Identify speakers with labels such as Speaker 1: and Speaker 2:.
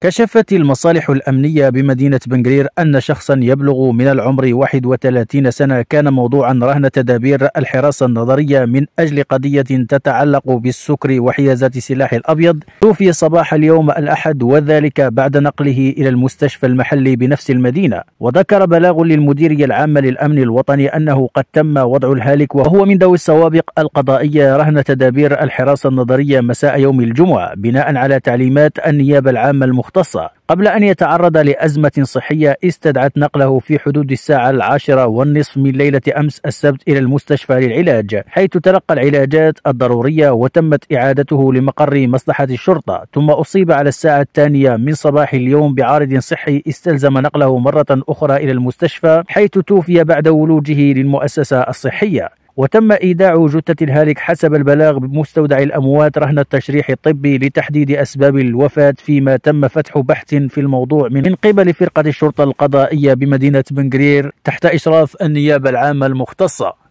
Speaker 1: كشفت المصالح الأمنية بمدينة بنغرير أن شخصا يبلغ من العمر 31 سنة كان موضوعا رهن تدابير الحراسة النظرية من أجل قضية تتعلق بالسكر وحيازات السلاح الأبيض توفي صباح اليوم الأحد وذلك بعد نقله إلى المستشفى المحلي بنفس المدينة وذكر بلاغ للمديرية العامة للأمن الوطني أنه قد تم وضع الهالك وهو من ذوي السوابق القضائية رهن تدابير الحراسة النظرية مساء يوم الجمعة بناء على تعليمات النيابة العامة المخ... مختصة قبل أن يتعرض لأزمة صحية استدعت نقله في حدود الساعة العاشرة والنصف من ليلة أمس السبت إلى المستشفى للعلاج حيث تلقى العلاجات الضرورية وتمت إعادته لمقر مصلحة الشرطة ثم أصيب على الساعة الثانية من صباح اليوم بعارض صحي استلزم نقله مرة أخرى إلى المستشفى حيث توفي بعد ولوجه للمؤسسة الصحية وتم إيداع جثة الهالك حسب البلاغ بمستودع الأموات رهن التشريح الطبي لتحديد أسباب الوفاة فيما تم فتح بحث في الموضوع من قبل فرقة الشرطة القضائية بمدينة بنغرير تحت إشراف النيابة العامة المختصة